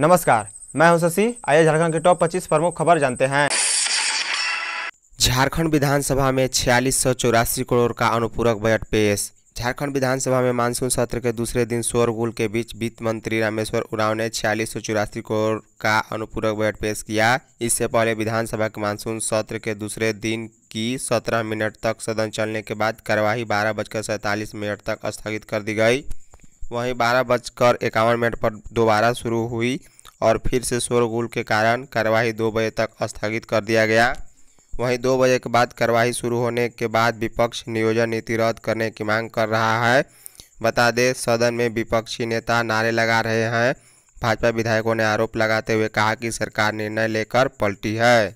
नमस्कार मैं हूं शशि आइए झारखंड के टॉप 25 प्रमुख खबर जानते हैं झारखंड विधानसभा में छियालीस करोड़ का अनुपूरक बजट पेश झारखंड विधानसभा में मानसून सत्र के दूसरे दिन शोरगुल के बीच वित्त मंत्री रामेश्वर उरांव ने छियालीस सौ चौरासी करोड़ का अनुपूरक बजट पेश किया इससे पहले विधानसभा के मानसून सत्र के दूसरे दिन की सत्रह मिनट तक सदन चलने के बाद कार्यवाही बारह बजकर सैंतालीस मिनट तक स्थगित कर दी गई वहीं बारह बजकर इक्यावन मिनट पर दोबारा शुरू हुई और फिर से शोरगुल के कारण कार्यवाही दो बजे तक स्थगित कर दिया गया वहीं दो बजे के बाद कार्रवाई शुरू होने के बाद विपक्ष नियोजन नीति रद्द करने की मांग कर रहा है बता दें सदन में विपक्षी नेता नारे लगा रहे हैं भाजपा विधायकों ने आरोप लगाते हुए कहा कि सरकार निर्णय लेकर पलटी है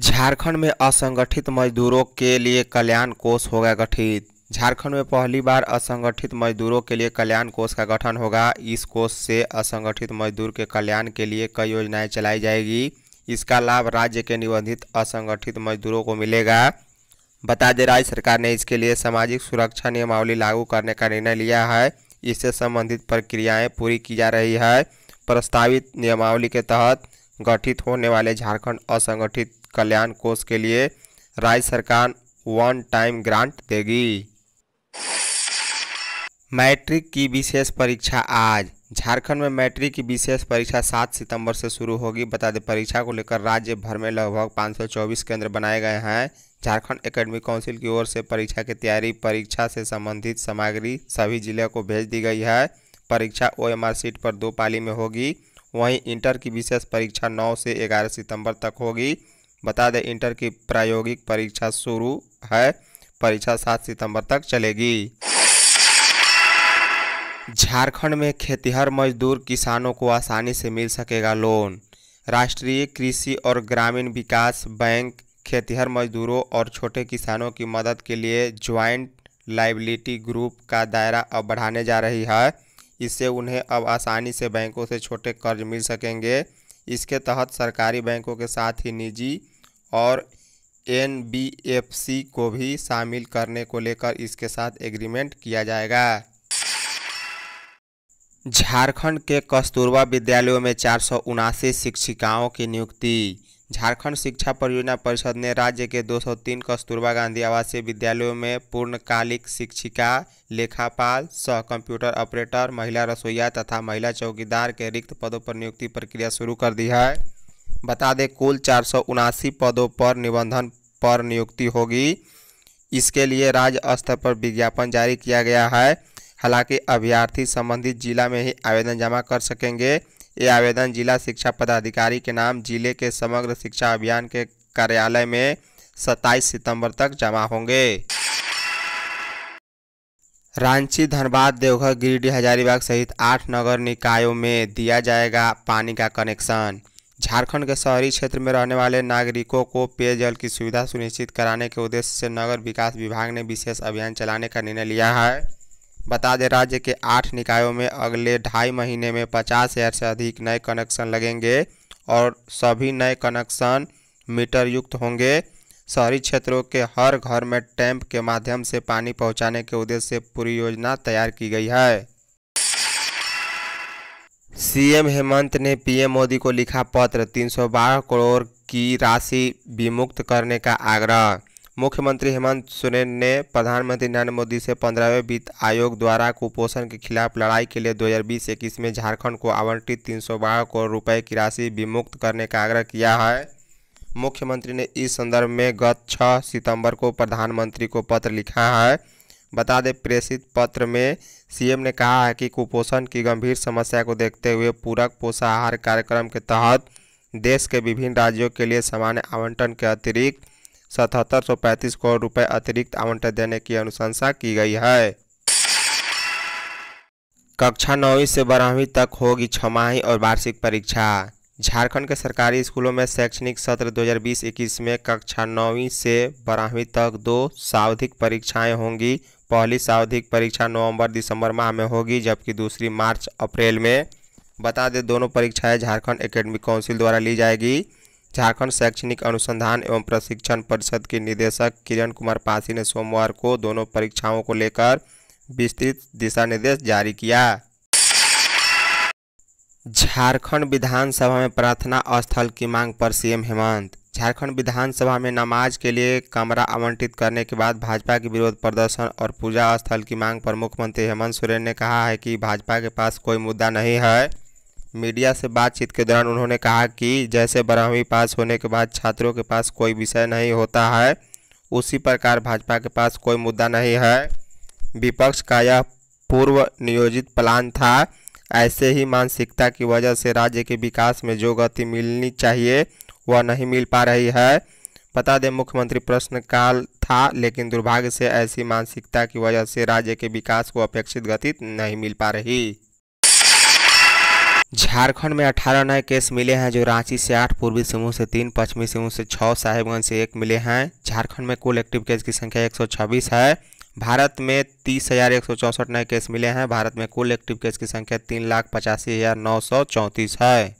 झारखंड में असंगठित मजदूरों के लिए कल्याण कोष होगा गठित झारखंड में पहली बार असंगठित मजदूरों के लिए कल्याण कोष का गठन होगा इस कोष से असंगठित मजदूर के कल्याण के लिए कई योजनाएं चलाई जाएगी इसका लाभ राज्य के निबंधित असंगठित मजदूरों को मिलेगा बता दें राज्य सरकार ने इसके लिए सामाजिक सुरक्षा नियमावली लागू करने का निर्णय लिया है इससे संबंधित प्रक्रियाएं पूरी की जा रही है प्रस्तावित नियमावली के तहत गठित होने वाले झारखंड असंगठित कल्याण कोष के लिए राज्य सरकार वन टाइम ग्रांट देगी मैट्रिक की विशेष परीक्षा आज झारखंड में मैट्रिक की विशेष परीक्षा 7 सितंबर से शुरू होगी बता दें परीक्षा को लेकर राज्य भर में लगभग 524 केंद्र बनाए गए हैं झारखंड एकेडमिक काउंसिल की ओर से परीक्षा की तैयारी परीक्षा से संबंधित सामग्री सभी जिले को भेज दी गई है परीक्षा ओ सीट पर दो पाली में होगी वहीं इंटर की विशेष परीक्षा नौ से ग्यारह सितम्बर तक होगी बता दें इंटर की प्रायोगिक परीक्षा शुरू है परीक्षा सात सितम्बर तक चलेगी झारखंड में खेतिहर मजदूर किसानों को आसानी से मिल सकेगा लोन राष्ट्रीय कृषि और ग्रामीण विकास बैंक खेतिहर मजदूरों और छोटे किसानों की मदद के लिए ज्वाइंट लाइबिलिटी ग्रुप का दायरा अब बढ़ाने जा रही है इससे उन्हें अब आसानी से बैंकों से छोटे कर्ज मिल सकेंगे इसके तहत सरकारी बैंकों के साथ ही निजी और एन को भी शामिल करने को लेकर इसके साथ एग्रीमेंट किया जाएगा झारखंड के कस्तूरबा विद्यालयों में चार शिक्षिकाओं की नियुक्ति झारखंड शिक्षा परियोजना परिषद ने राज्य के 203 कस्तूरबा गांधी आवासीय विद्यालयों में पूर्णकालिक शिक्षिका लेखापाल सह कंप्यूटर ऑपरेटर महिला रसोईया तथा महिला चौकीदार के रिक्त पदों पर नियुक्ति प्रक्रिया शुरू कर दी है बता दें कुल चार पदों पर निबंधन पर नियुक्ति होगी इसके लिए राज्य स्तर पर विज्ञापन जारी किया गया है हालांकि अभ्यर्थी संबंधित जिला में ही आवेदन जमा कर सकेंगे ये आवेदन जिला शिक्षा पदाधिकारी के नाम जिले के समग्र शिक्षा अभियान के कार्यालय में सत्ताईस सितंबर तक जमा होंगे रांची धनबाद देवघर गिरिडीह हजारीबाग सहित आठ नगर निकायों में दिया जाएगा पानी का कनेक्शन झारखंड के शहरी क्षेत्र में रहने वाले नागरिकों को पेयजल की सुविधा सुनिश्चित कराने के उद्देश्य से नगर विकास विभाग ने विशेष अभियान चलाने का निर्णय लिया है बता दें राज्य के आठ निकायों में अगले ढाई महीने में पचास हज़ार से अधिक नए कनेक्शन लगेंगे और सभी नए कनेक्शन मीटर युक्त होंगे शहरी क्षेत्रों के हर घर में टैंप के माध्यम से पानी पहुंचाने के उद्देश्य से पूरी योजना तैयार की गई है सीएम हेमंत ने पीएम मोदी को लिखा पत्र 312 करोड़ की राशि विमुक्त करने का आग्रह मुख्यमंत्री हेमंत सोरेन ने प्रधानमंत्री नरेंद्र मोदी से पंद्रहवें वित्त आयोग द्वारा कुपोषण के खिलाफ लड़ाई के लिए 2020-21 में झारखंड को आवंटित तीन करोड़ रुपए की राशि विमुक्त करने का आग्रह किया है मुख्यमंत्री ने इस संदर्भ में गत 6 सितंबर को प्रधानमंत्री को पत्र लिखा है बता दें प्रेषित पत्र में सीएम ने कहा है कि कुपोषण की गंभीर समस्या को देखते हुए पूरक पोषाहार कार्यक्रम के तहत देश के विभिन्न राज्यों के लिए सामान्य आवंटन के अतिरिक्त सतहत्तर सौ पैंतीस करोड़ रुपए अतिरिक्त आवंटन देने की अनुशंसा की गई है कक्षा नौवीं से बारहवीं तक होगी छमाही और वार्षिक परीक्षा झारखंड के सरकारी स्कूलों में शैक्षणिक सत्र 2020-21 में कक्षा नौवीं से बारहवीं तक दो सावधिक परीक्षाएं होंगी पहली सावधिक परीक्षा नवंबर दिसंबर माह में होगी जबकि दूसरी मार्च अप्रैल में बता दें दोनों परीक्षाएं झारखंड एकेडमिक काउंसिल द्वारा ली जाएगी झारखंड शैक्षणिक अनुसंधान एवं प्रशिक्षण परिषद के निदेशक किरण कुमार पासी ने सोमवार को दोनों परीक्षाओं को लेकर विस्तृत दिशा निर्देश जारी किया झारखंड विधानसभा में प्रार्थना स्थल की मांग पर सीएम हेमंत झारखंड विधानसभा में नमाज के लिए कमरा आवंटित करने के बाद भाजपा के विरोध प्रदर्शन और पूजा स्थल की मांग पर मुख्यमंत्री हेमंत सोरेन ने कहा है कि भाजपा के पास कोई मुद्दा नहीं है मीडिया से बातचीत के दौरान उन्होंने कहा कि जैसे बारहवीं पास होने के बाद छात्रों के पास कोई विषय नहीं होता है उसी प्रकार भाजपा के पास कोई मुद्दा नहीं है विपक्ष का यह पूर्व नियोजित प्लान था ऐसे ही मानसिकता की वजह से राज्य के विकास में जो गति मिलनी चाहिए वह नहीं मिल पा रही है बता दें मुख्यमंत्री प्रश्नकाल था लेकिन दुर्भाग्य से ऐसी मानसिकता की वजह से राज्य के विकास को अपेक्षित गति नहीं मिल पा रही झारखंड में अठारह नए केस मिले हैं जो रांची से आठ पूर्वी सिंहभूम से तीन पश्चिमी सिंहभूम से छः साहेबगंज से एक मिले हैं झारखंड में कुल एक्टिव केस की संख्या एक है भारत में तीस हज़ार एक सौ चौंसठ नए केस मिले हैं भारत में कुल एक्टिव केस की संख्या तीन लाख पचासी हज़ार नौ सौ चौंतीस है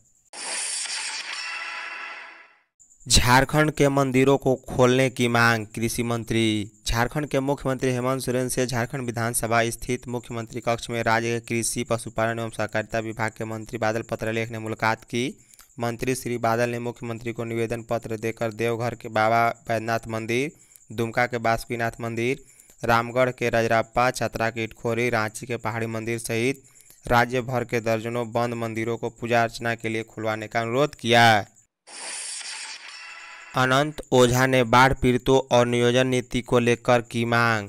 झारखंड के मंदिरों को खोलने की मांग कृषि मंत्री झारखंड के मुख्यमंत्री हेमंत सोरेन से झारखंड विधानसभा स्थित मुख्यमंत्री कक्ष में राज्य के कृषि पशुपालन एवं सहकारिता विभाग के मंत्री बादल पत्रलेख ने मुलाकात की मंत्री श्री बादल ने मुख्यमंत्री को निवेदन पत्र देकर देवघर के बाबा बैद्यनाथ मंदिर दुमका के बासुकीनाथ मंदिर रामगढ़ के रजराप्पा छतरा के इटखोरी रांची के पहाड़ी मंदिर सहित राज्य भर के दर्जनों बंद मंदिरों को पूजा अर्चना के लिए खुलवाने का अनुरोध किया अनंत ओझा ने बाढ़ पीड़ितों और नियोजन नीति को लेकर की मांग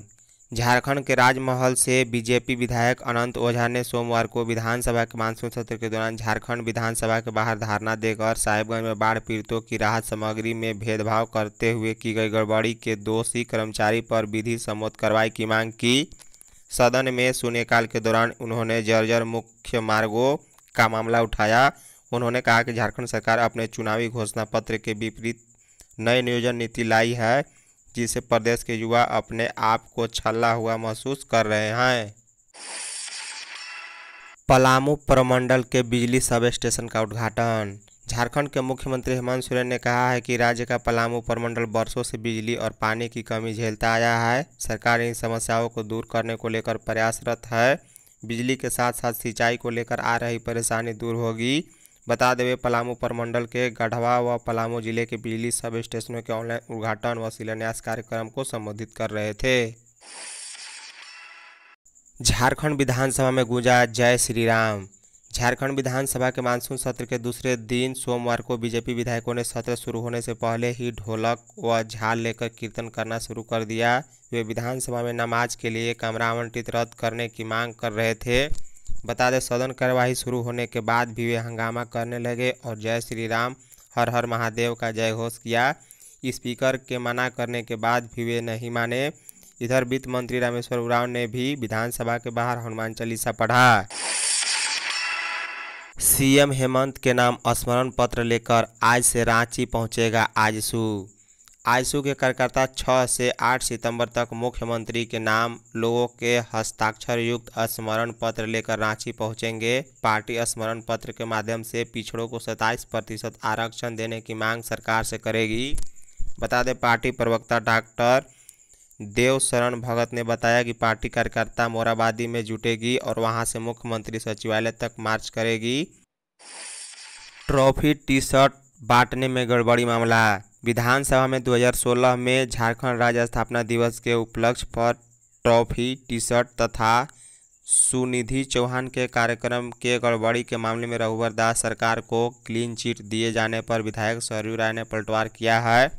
झारखंड के राजमहल से बीजेपी विधायक अनंत ओझा ने सोमवार को विधानसभा के मानसून सत्र के दौरान झारखंड विधानसभा के बाहर धारणा देकर साहिबगंज में बाढ़ पीड़ितों की राहत सामग्री में भेदभाव करते हुए की गई गड़बड़ी के दोषी कर्मचारी पर विधि सम्मत कार्रवाई की मांग की सदन में शून्यकाल के दौरान उन्होंने जर्जर मुख्य मार्गों का मामला उठाया उन्होंने कहा कि झारखंड सरकार अपने चुनावी घोषणा पत्र के विपरीत नई नियोजन नीति लाई है जिसे प्रदेश के युवा अपने आप को छला हुआ महसूस कर रहे हैं पलामू प्रमंडल के बिजली सब स्टेशन का उद्घाटन झारखंड के मुख्यमंत्री हेमंत सोरेन ने कहा है कि राज्य का पलामू प्रमंडल वर्षों से बिजली और पानी की कमी झेलता आया है सरकार इन समस्याओं को दूर करने को लेकर प्रयासरत है बिजली के साथ साथ सिंचाई को लेकर आ रही परेशानी दूर होगी बता देवे पलामू प्रमंडल के गढ़वा व पलामू जिले के बिजली सब स्टेशनों के ऑनलाइन उद्घाटन व शिलान्यास कार्यक्रम को संबोधित कर रहे थे झारखंड विधानसभा में गूंजा जय श्री राम झारखंड विधानसभा के मानसून सत्र के दूसरे दिन सोमवार को बीजेपी विधायकों ने सत्र शुरू होने से पहले ही ढोलक व झाल लेकर कीर्तन करना शुरू कर दिया वे विधानसभा में नमाज के लिए कमरा आवंटित रद्द करने की मांग कर रहे थे बता दें सदन कार्यवाही शुरू होने के बाद भी वे हंगामा करने लगे और जय श्री राम हर हर महादेव का जय घोष किया स्पीकर के मना करने के बाद भी वे नहीं माने इधर वित्त मंत्री रामेश्वर उराव ने भी विधानसभा के बाहर हनुमान चालीसा पढ़ा सीएम हेमंत के नाम स्मरण पत्र लेकर आज से रांची पहुंचेगा आजसू आईसू के कार्यकर्ता 6 से 8 सितंबर तक मुख्यमंत्री के नाम लोगों के हस्ताक्षर युक्त स्मरण पत्र लेकर रांची पहुंचेंगे पार्टी स्मरण पत्र के माध्यम से पिछड़ों को 27 प्रतिशत आरक्षण देने की मांग सरकार से करेगी बता दें पार्टी प्रवक्ता डॉक्टर देव शरण भगत ने बताया कि पार्टी कार्यकर्ता मोराबादी में जुटेगी और वहाँ से मुख्यमंत्री सचिवालय तक मार्च करेगी ट्रॉफी टी शर्ट बांटने में गड़बड़ी मामला विधानसभा में 2016 में झारखंड राज्य स्थापना दिवस के उपलक्ष्य पर ट्रॉफी टी शर्ट तथा सुनिधि चौहान के कार्यक्रम के गड़बड़ी के मामले में रघुवर दास सरकार को क्लीन चिट दिए जाने पर विधायक सरयू राय ने पलटवार किया है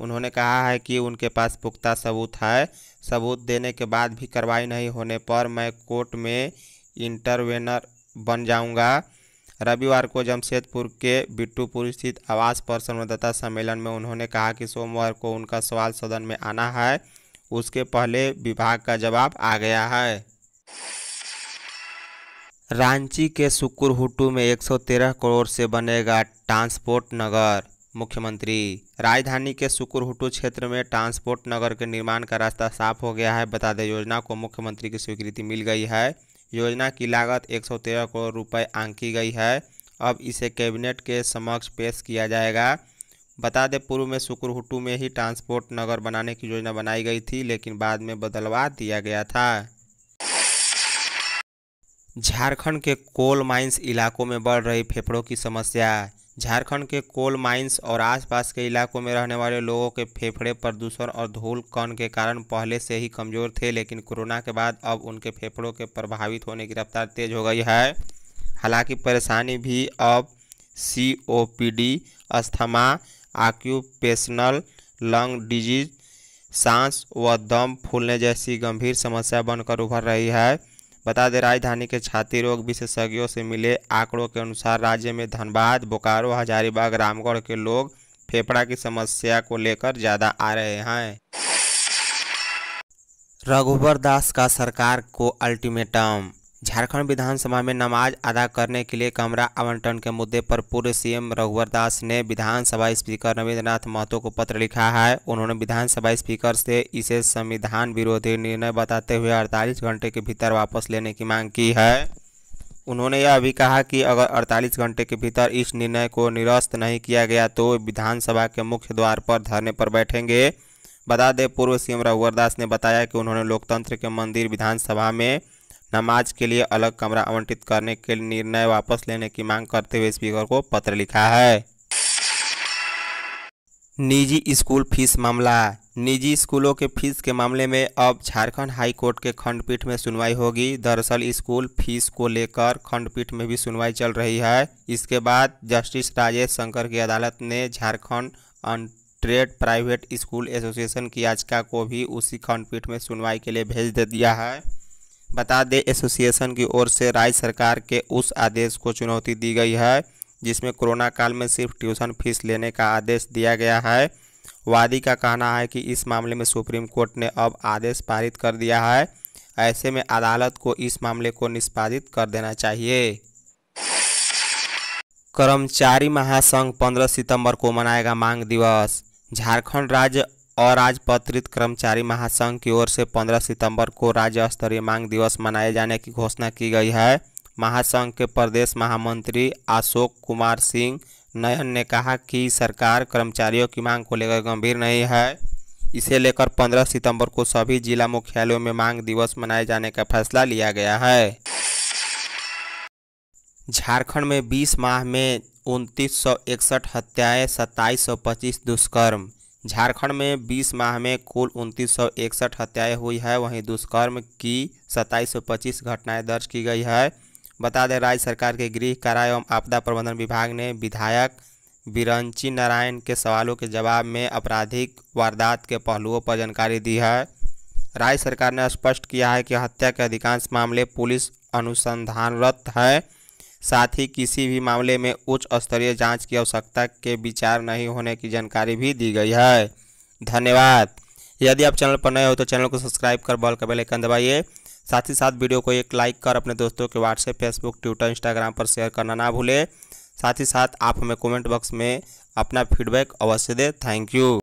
उन्होंने कहा है कि उनके पास पुख्ता सबूत है सबूत देने के बाद भी कार्रवाई नहीं होने पर मैं कोर्ट में इंटरवेनर बन जाऊंगा रविवार को जमशेदपुर के बिट्टूपुर स्थित आवास पर संवाददाता सम्मेलन में उन्होंने कहा कि सोमवार को उनका सवाल सदन में आना है उसके पहले विभाग का जवाब आ गया है रांची के सुकुरहुटू में 113 करोड़ से बनेगा ट्रांसपोर्ट नगर मुख्यमंत्री राजधानी के सुकुरहुटू क्षेत्र में ट्रांसपोर्ट नगर के निर्माण का रास्ता साफ हो गया है बता दें योजना को मुख्यमंत्री की स्वीकृति मिल गई है योजना की लागत 113 करोड़ रुपए आंकी गई है अब इसे कैबिनेट के समक्ष पेश किया जाएगा बता दें पूर्व में सुकुरहुटू में ही ट्रांसपोर्ट नगर बनाने की योजना बनाई गई थी लेकिन बाद में बदलवा दिया गया था झारखंड के कोल माइंस इलाकों में बढ़ रही फेफड़ों की समस्या झारखंड के कोल माइंस और आसपास के इलाकों में रहने वाले लोगों के फेफड़े प्रदूषण और धूल कण के कारण पहले से ही कमज़ोर थे लेकिन कोरोना के बाद अब उनके फेफड़ों के प्रभावित होने की रफ्तार तेज़ हो गई है हालांकि परेशानी भी अब C O P D asthma occupational lung disease सांस व दम फूलने जैसी गंभीर समस्या बनकर उभर रही है बता दें राजधानी के छाती रोग विशेषज्ञों से मिले आंकड़ों के अनुसार राज्य में धनबाद बोकारो हजारीबाग रामगढ़ के लोग फेफड़ा की समस्या को लेकर ज़्यादा आ रहे हैं रघुवर दास का सरकार को अल्टीमेटम झारखंड विधानसभा में नमाज अदा करने के लिए कमरा आवंटन के मुद्दे पर पूर्व सीएम रघुवर दास ने विधानसभा स्पीकर रविन्द्रनाथ महतो को पत्र लिखा है उन्होंने विधानसभा स्पीकर से इसे संविधान विरोधी निर्णय बताते हुए 48 घंटे के भीतर वापस लेने की मांग की है उन्होंने यह भी कहा कि अगर 48 घंटे के भीतर इस निर्णय को निरस्त नहीं किया गया तो विधानसभा के मुख्य द्वार पर धरने पर बैठेंगे बता दें पूर्व सीएम रघुवर दास ने बताया कि उन्होंने लोकतंत्र के मंदिर विधानसभा में नमाज के लिए अलग कमरा आवंटित करने के निर्णय वापस लेने की मांग करते हुए स्पीकर को पत्र लिखा है निजी स्कूल फीस मामला निजी स्कूलों के फीस के मामले में अब झारखंड हाई कोर्ट के खंडपीठ में सुनवाई होगी दरअसल स्कूल फीस को लेकर खंडपीठ में भी सुनवाई चल रही है इसके बाद जस्टिस राजेश शंकर की अदालत ने Jharkhand trade private school association की याचिका को भी उसी खंडपीठ में सुनवाई के लिए भेज दे दिया है बता दें एसोसिएशन की ओर से राज्य सरकार के उस आदेश को चुनौती दी गई है जिसमें कोरोना काल में सिर्फ ट्यूशन फीस लेने का आदेश दिया गया है वादी का कहना है कि इस मामले में सुप्रीम कोर्ट ने अब आदेश पारित कर दिया है ऐसे में अदालत को इस मामले को निष्पादित कर देना चाहिए कर्मचारी महासंघ 15 सितंबर को मनाएगा मांग दिवस झारखंड राज्य अराजपत्रित कर्मचारी महासंघ की ओर से 15 सितंबर को राज्य स्तरीय मांग दिवस मनाए जाने की घोषणा की गई है महासंघ के प्रदेश महामंत्री अशोक कुमार सिंह नयन ने कहा कि सरकार कर्मचारियों की मांग को लेकर गंभीर नहीं है इसे लेकर 15 सितंबर को सभी जिला मुख्यालयों में मांग दिवस मनाए जाने का फैसला लिया गया है झारखंड में 20 माह में उनतीस हत्याएं सत्ताईस दुष्कर्म झारखंड में 20 माह में कुल उनतीस हत्याएं हुई है वहीं दुष्कर्म की सत्ताईस घटनाएं दर्ज की गई है बता दें राज्य सरकार के गृह कारा एवं आपदा प्रबंधन विभाग ने विधायक बिरंची नारायण के सवालों के जवाब में आपराधिक वारदात के पहलुओं पर जानकारी दी है राज्य सरकार ने स्पष्ट किया है कि हत्या के अधिकांश मामले पुलिस अनुसंधानरत है साथ ही किसी भी मामले में उच्च स्तरीय जांच की आवश्यकता के विचार नहीं होने की जानकारी भी दी गई है धन्यवाद यदि आप चैनल पर नए हो तो चैनल को सब्सक्राइब कर बॉल का बेलाइकन दबाइए साथ ही साथ वीडियो को एक लाइक कर अपने दोस्तों के व्हाट्सएप फेसबुक ट्विटर इंस्टाग्राम पर शेयर करना ना भूलें साथ ही साथ आप हमें कमेंट बॉक्स में अपना फीडबैक अवश्य दें थैंक यू